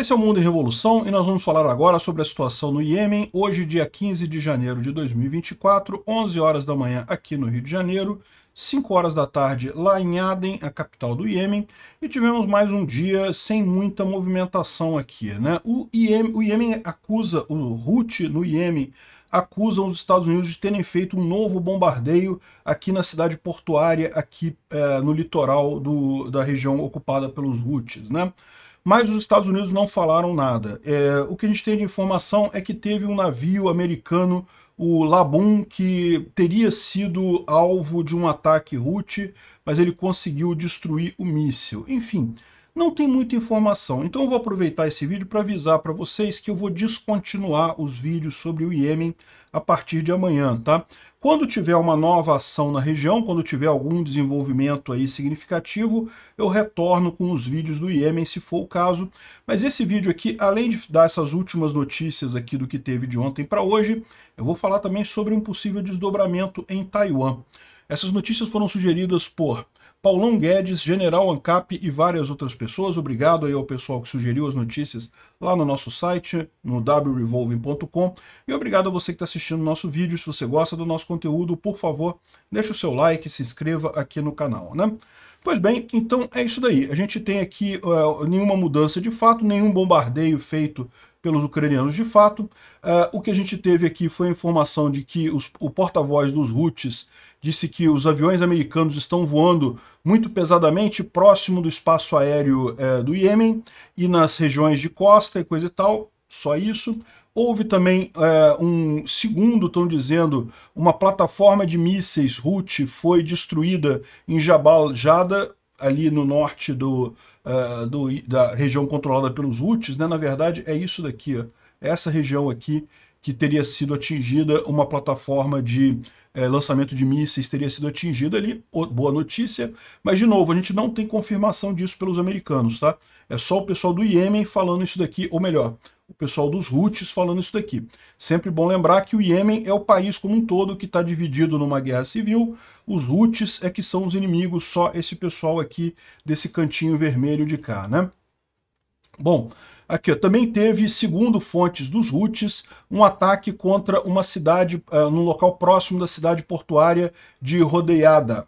Esse é o Mundo em Revolução e nós vamos falar agora sobre a situação no Iêmen, hoje dia 15 de janeiro de 2024, 11 horas da manhã aqui no Rio de Janeiro, 5 horas da tarde lá em Aden, a capital do Iêmen, e tivemos mais um dia sem muita movimentação aqui. Né? O, Iêmen, o Iêmen acusa, o Houthi no Iêmen acusam os Estados Unidos de terem feito um novo bombardeio aqui na cidade portuária, aqui eh, no litoral do, da região ocupada pelos Houthis. Né? mas os Estados Unidos não falaram nada. É, o que a gente tem de informação é que teve um navio americano, o Labum, que teria sido alvo de um ataque Houthi, mas ele conseguiu destruir o míssil. Enfim, não tem muita informação. Então eu vou aproveitar esse vídeo para avisar para vocês que eu vou descontinuar os vídeos sobre o Iêmen a partir de amanhã, tá? Quando tiver uma nova ação na região, quando tiver algum desenvolvimento aí significativo, eu retorno com os vídeos do Iêmen, se for o caso. Mas esse vídeo aqui, além de dar essas últimas notícias aqui do que teve de ontem para hoje, eu vou falar também sobre um possível desdobramento em Taiwan. Essas notícias foram sugeridas por Paulão Guedes, General Ancap e várias outras pessoas. Obrigado aí ao pessoal que sugeriu as notícias lá no nosso site, no wrevolving.com. E obrigado a você que está assistindo o nosso vídeo. Se você gosta do nosso conteúdo, por favor, deixe o seu like, se inscreva aqui no canal, né? Pois bem, então é isso daí. A gente tem aqui uh, nenhuma mudança de fato, nenhum bombardeio feito pelos ucranianos de fato. Uh, o que a gente teve aqui foi a informação de que os, o porta-voz dos Houthis disse que os aviões americanos estão voando muito pesadamente próximo do espaço aéreo é, do Iêmen e nas regiões de costa e coisa e tal, só isso. Houve também é, um segundo, estão dizendo, uma plataforma de mísseis Houthi foi destruída em Jabal Jada, ali no norte do, uh, do, da região controlada pelos Houthis, né? na verdade é isso daqui, ó. É essa região aqui que teria sido atingida uma plataforma de é, lançamento de mísseis teria sido atingido ali, boa notícia, mas de novo, a gente não tem confirmação disso pelos americanos, tá? É só o pessoal do Iêmen falando isso daqui, ou melhor, o pessoal dos Houthis falando isso daqui. Sempre bom lembrar que o Iêmen é o país como um todo que está dividido numa guerra civil, os Houthis é que são os inimigos, só esse pessoal aqui desse cantinho vermelho de cá, né? Bom, Aqui, ó, também teve, segundo fontes dos Houthis, um ataque contra uma cidade, uh, num local próximo da cidade portuária de Rodeada.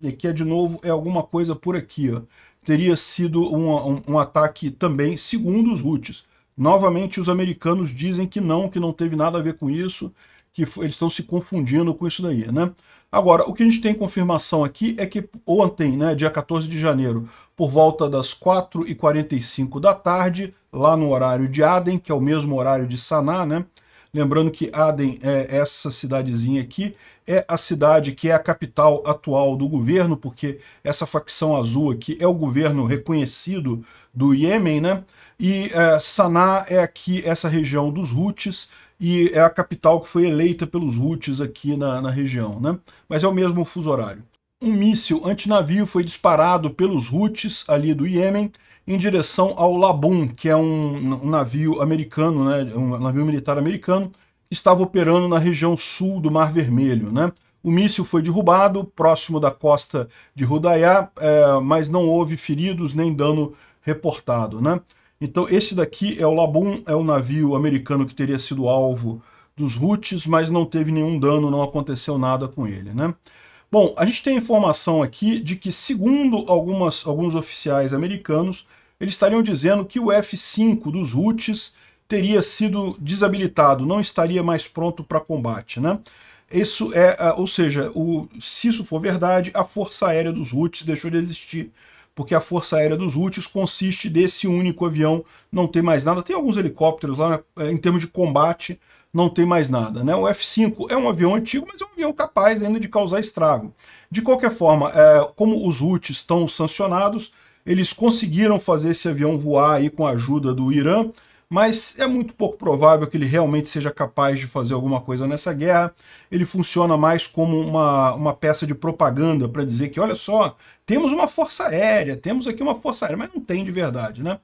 E aqui, é, de novo, é alguma coisa por aqui. Ó. Teria sido um, um, um ataque também, segundo os Houthis. Novamente, os americanos dizem que não, que não teve nada a ver com isso que eles estão se confundindo com isso daí, né? Agora, o que a gente tem confirmação aqui é que ontem, né, dia 14 de janeiro, por volta das 4h45 da tarde, lá no horário de Aden, que é o mesmo horário de Saná, né? Lembrando que Aden é essa cidadezinha aqui, é a cidade que é a capital atual do governo, porque essa facção azul aqui é o governo reconhecido do Iêmen, né? E é, é aqui essa região dos Houthis, e é a capital que foi eleita pelos Houthis aqui na, na região, né? Mas é o mesmo fuso horário. Um míssil antinavio foi disparado pelos Houthis ali do Iêmen em direção ao Labum, que é um, um navio americano, né, um navio militar americano, que estava operando na região sul do Mar Vermelho, né? O míssil foi derrubado próximo da costa de Rudaiá, é, mas não houve feridos nem dano reportado, né? Então esse daqui é o Labum, é o navio americano que teria sido alvo dos Houthis, mas não teve nenhum dano, não aconteceu nada com ele, né? Bom, a gente tem informação aqui de que, segundo algumas, alguns oficiais americanos, eles estariam dizendo que o F-5 dos Houthis teria sido desabilitado, não estaria mais pronto para combate, né? Isso é, é, ou seja, o, se isso for verdade, a Força Aérea dos Houthis deixou de existir porque a Força Aérea dos Houthis consiste desse único avião, não tem mais nada. Tem alguns helicópteros lá, né? é, em termos de combate, não tem mais nada. Né? O F-5 é um avião antigo, mas é um avião capaz ainda de causar estrago. De qualquer forma, é, como os Houthis estão sancionados, eles conseguiram fazer esse avião voar aí com a ajuda do Irã, mas é muito pouco provável que ele realmente seja capaz de fazer alguma coisa nessa guerra. Ele funciona mais como uma, uma peça de propaganda para dizer que, olha só, temos uma força aérea, temos aqui uma força aérea, mas não tem de verdade, né?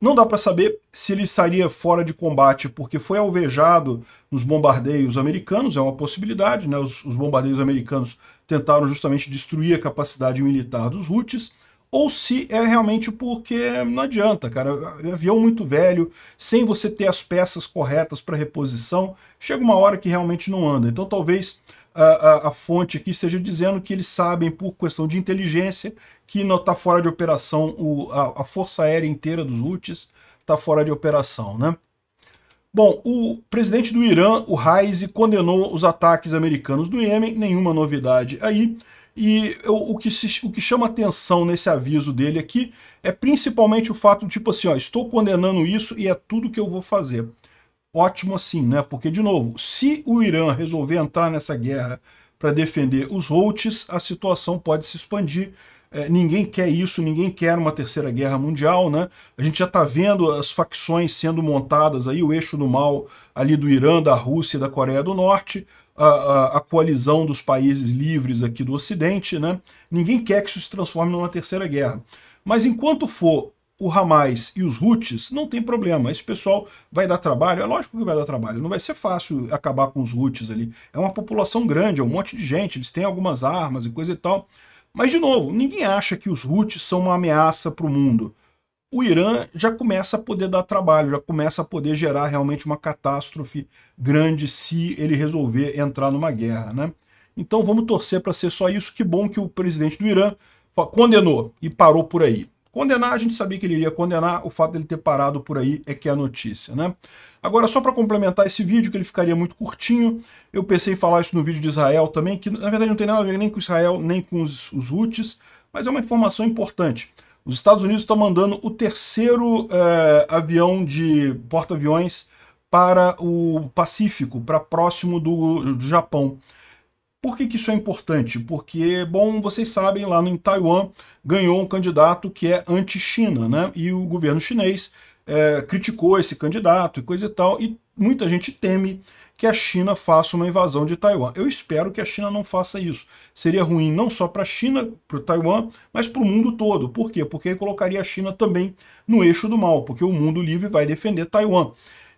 Não dá para saber se ele estaria fora de combate porque foi alvejado nos bombardeios americanos, é uma possibilidade, né? Os, os bombardeios americanos tentaram justamente destruir a capacidade militar dos Houthis, ou se é realmente porque não adianta, cara. É avião muito velho, sem você ter as peças corretas para reposição, chega uma hora que realmente não anda. Então talvez a, a, a, fonte aqui esteja dizendo que eles sabem, por questão de inteligência, que não está fora de operação o, a, a, força aérea inteira dos UTs está fora de operação, né? Bom, o presidente do Irã, o Raisi, condenou os ataques americanos do Iêmen, nenhuma novidade aí. E eu, o, que se, o que chama atenção nesse aviso dele aqui é principalmente o fato, tipo assim, ó, estou condenando isso e é tudo que eu vou fazer. Ótimo assim, né? Porque, de novo, se o Irã resolver entrar nessa guerra para defender os Houthis, a situação pode se expandir. É, ninguém quer isso, ninguém quer uma terceira guerra mundial, né? A gente já está vendo as facções sendo montadas aí, o eixo do mal ali do Irã, da Rússia e da Coreia do Norte a, a, a, coalizão dos países livres aqui do Ocidente, né? ninguém quer que isso se transforme numa terceira guerra. Mas enquanto for o Hamas e os Houthis, não tem problema. Esse pessoal vai dar trabalho, é lógico que vai dar trabalho, não vai ser fácil acabar com os Houthis ali. É uma população grande, é um monte de gente, eles têm algumas armas e coisa e tal. Mas, de novo, ninguém acha que os Houthis são uma ameaça para o mundo o Irã já começa a poder dar trabalho, já começa a poder gerar realmente uma catástrofe grande se ele resolver entrar numa guerra, né? Então vamos torcer para ser só isso. Que bom que o presidente do Irã condenou e parou por aí. Condenar, a gente sabia que ele iria condenar, o fato dele ter parado por aí é que é a notícia, né? Agora, só para complementar esse vídeo, que ele ficaria muito curtinho, eu pensei em falar isso no vídeo de Israel também, que na verdade não tem nada a ver nem com Israel, nem com os, os Houthis, mas é uma informação importante. Os Estados Unidos estão mandando o terceiro é, avião de porta-aviões para o Pacífico, para próximo do, do Japão. Por que, que, isso é importante? Porque, bom, vocês sabem, lá em Taiwan ganhou um candidato que é anti-China, né? E o governo chinês é, criticou esse candidato e coisa e tal, e muita gente teme que a China faça uma invasão de Taiwan. Eu espero que a China não faça isso. Seria ruim não só para a China, para o Taiwan, mas para o mundo todo. Por quê? Porque colocaria a China também no eixo do mal, porque o mundo livre vai defender Taiwan.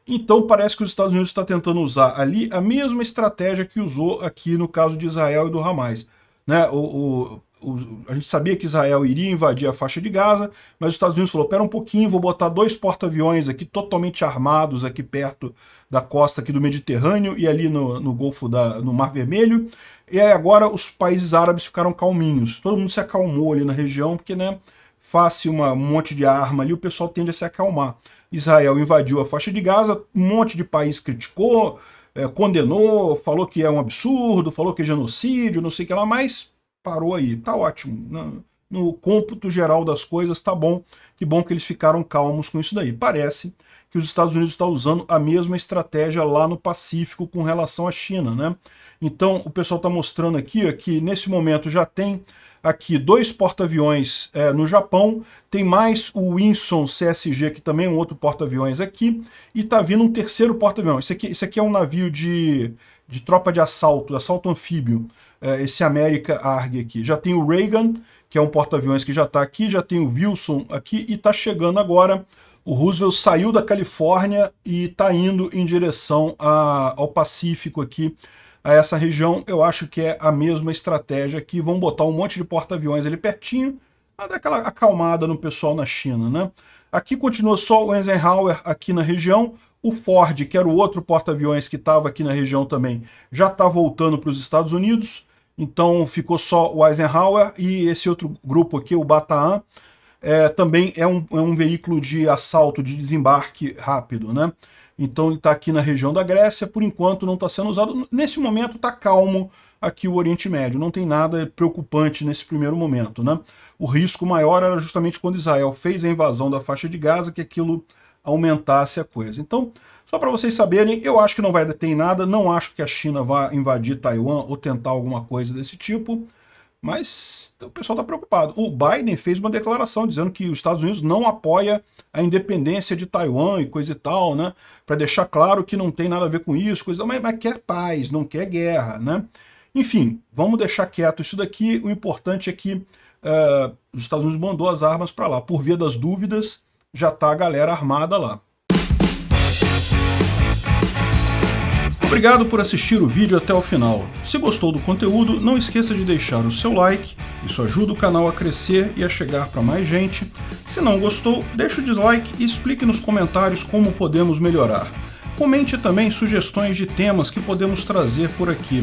Então parece que os Estados Unidos está tentando usar ali a mesma estratégia que usou aqui no caso de Israel e do Hamas. Né? O, o a gente sabia que Israel iria invadir a faixa de Gaza, mas os Estados Unidos falou, pera um pouquinho, vou botar dois porta-aviões aqui totalmente armados aqui perto da costa aqui do Mediterrâneo e ali no, no Golfo, da, no Mar Vermelho. E aí agora os países árabes ficaram calminhos. Todo mundo se acalmou ali na região, porque, né, face uma, um monte de arma ali, o pessoal tende a se acalmar. Israel invadiu a faixa de Gaza, um monte de país criticou, é, condenou, falou que é um absurdo, falou que é genocídio, não sei o que lá, mas parou aí. Tá ótimo. No cômputo geral das coisas, tá bom. Que bom que eles ficaram calmos com isso daí. Parece que os Estados Unidos estão tá usando a mesma estratégia lá no Pacífico com relação à China, né? Então, o pessoal está mostrando aqui ó, que nesse momento já tem aqui dois porta-aviões é, no Japão, tem mais o Winson CSG, que também é um outro porta-aviões aqui, e tá vindo um terceiro porta-aviões. Esse aqui, aqui é um navio de, de tropa de assalto, assalto anfíbio. É, esse América ARG aqui. Já tem o Reagan, que é um porta-aviões que já está aqui, já tem o Wilson aqui e está chegando agora. O Roosevelt saiu da Califórnia e está indo em direção a, ao Pacífico aqui, a essa região. Eu acho que é a mesma estratégia aqui. Vão botar um monte de porta-aviões ali pertinho, dar aquela acalmada no pessoal na China, né? Aqui continua só o Eisenhower aqui na região, o Ford, que era o outro porta-aviões que estava aqui na região também, já está voltando para os Estados Unidos. Então ficou só o Eisenhower e esse outro grupo aqui, o Bataan, é, também é um, é um, veículo de assalto, de desembarque rápido, né? Então ele está aqui na região da Grécia, por enquanto não está sendo usado. Nesse momento está calmo aqui o Oriente Médio, não tem nada preocupante nesse primeiro momento, né? O risco maior era justamente quando Israel fez a invasão da faixa de Gaza, que aquilo aumentasse a coisa. Então, só para vocês saberem, eu acho que não vai deter em nada, não acho que a China vá invadir Taiwan ou tentar alguma coisa desse tipo, mas o pessoal está preocupado. O Biden fez uma declaração dizendo que os Estados Unidos não apoia a independência de Taiwan e coisa e tal, né? Para deixar claro que não tem nada a ver com isso, coisa, mas, mas quer paz, não quer guerra, né? Enfim, vamos deixar quieto isso daqui. O importante é que uh, os Estados Unidos mandou as armas para lá. Por via das dúvidas, já tá a galera armada lá. Obrigado por assistir o vídeo até o final. Se gostou do conteúdo, não esqueça de deixar o seu like, isso ajuda o canal a crescer e a chegar para mais gente. Se não gostou, deixe o dislike e explique nos comentários como podemos melhorar. Comente também sugestões de temas que podemos trazer por aqui.